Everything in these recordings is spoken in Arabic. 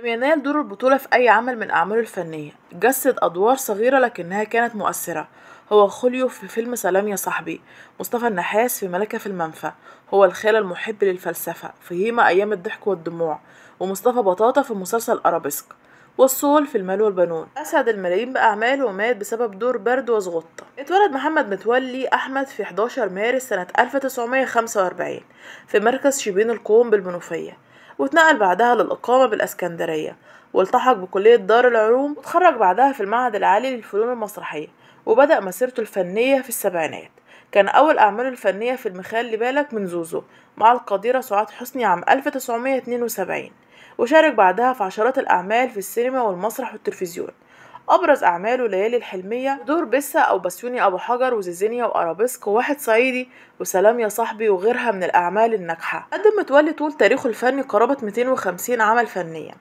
لم ينال دور البطولة في أي عمل من أعماله الفنية جسد أدوار صغيرة لكنها كانت مؤثرة هو خوليو في فيلم سلام يا صاحبي مصطفى النحاس في ملكة في المنفى هو الخال المحب للفلسفة في هيما أيام الضحك والدموع ومصطفى بطاطا في مسلسل أرابيسك والصول في المال والبنون أسعد الملايين بأعماله ومات بسبب دور برد وزغطة اتولد محمد متولي أحمد في 11 مارس سنة 1945 في مركز شبين القوم بالمنوفية واتنقل بعدها للإقامة بالإسكندرية والتحق بكلية دار العلوم وتخرج بعدها في المعهد العالي للفنون المسرحية وبدأ مسيرته الفنية في السبعينات كان أول أعماله الفنية في المخال لبالك من زوزو مع القديرة سعاد حسني عام 1972 وشارك بعدها في عشرات الأعمال في السينما والمسرح والتلفزيون أبرز أعماله ليالي الحلمية دور بسة أو بسيوني أبو حجر وزيزينيا وأرابيسك وواحد صعيدي وسلام يا صاحبي وغيرها من الأعمال الناجحة قدم متولي طول تاريخه الفني قرابة 250 عمل فنيا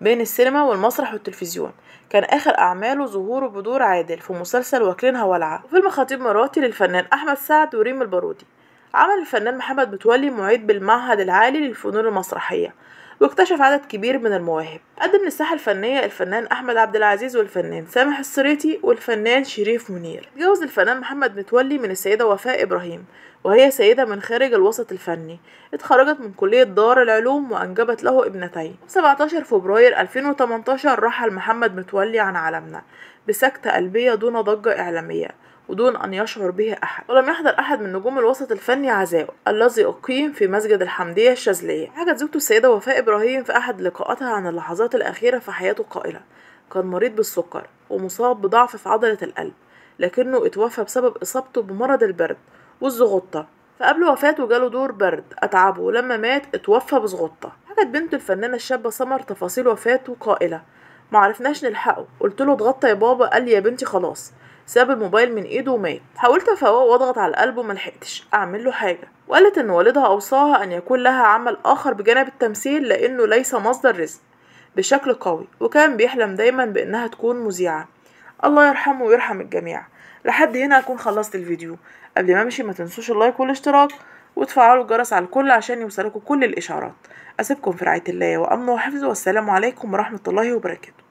بين السينما والمسرح والتلفزيون كان آخر أعماله ظهوره بدور عادل في مسلسل واكلينها ولعة وفيلم خطيب مراتي للفنان أحمد سعد وريم البارودي عمل الفنان محمد متولي معيد بالمعهد العالي للفنون المسرحية واكتشف عدد كبير من المواهب قدم للساحة الفنية الفنان أحمد عبد العزيز والفنان سامح السريتي والفنان شريف منير اتجوز الفنان محمد متولي من السيدة وفاء إبراهيم وهي سيدة من خارج الوسط الفني اتخرجت من كلية دار العلوم وأنجبت له ابنتين 17 فبراير 2018 رحل محمد متولي عن عالمنا بسكتة قلبية دون ضجة إعلامية ودون أن يشعر به أحد ولم يحضر أحد من نجوم الوسط الفني عزاء الذي أقيم في مسجد الحمدية الشاذلية حكت زوجته السيدة وفاء إبراهيم في أحد لقاءاتها عن اللحظات الأخيرة في حياته قائلة كان مريض بالسكر ومصاب بضعف في عضلة القلب لكنه اتوفى بسبب إصابته بمرض البرد والزغطة فقبل وفاته جاله دور برد أتعبه ولما مات اتوفى بزغطة حكت بنت الفنانة الشابة سمر تفاصيل وفاته قائلة معرفناش نلحقه قلت له اتغطى يا بابا قال لي يا بنتي خلاص ساب الموبايل من ايده ومات حاولت افوقه واضغط على قلبه ملحقتش اعمل له حاجه وقالت ان والدها اوصاها ان يكون لها عمل اخر بجانب التمثيل لانه ليس مصدر رزق بشكل قوي وكان بيحلم دايما بانها تكون مذيعه الله يرحمه ويرحم الجميع لحد هنا اكون خلصت الفيديو قبل ما امشي ما تنسوش اللايك والاشتراك وتفعلوا الجرس على الكل عشان يوصلكوا كل الاشعارات اسيبكم في رعايه الله وامن وحفظ والسلام عليكم ورحمه الله وبركاته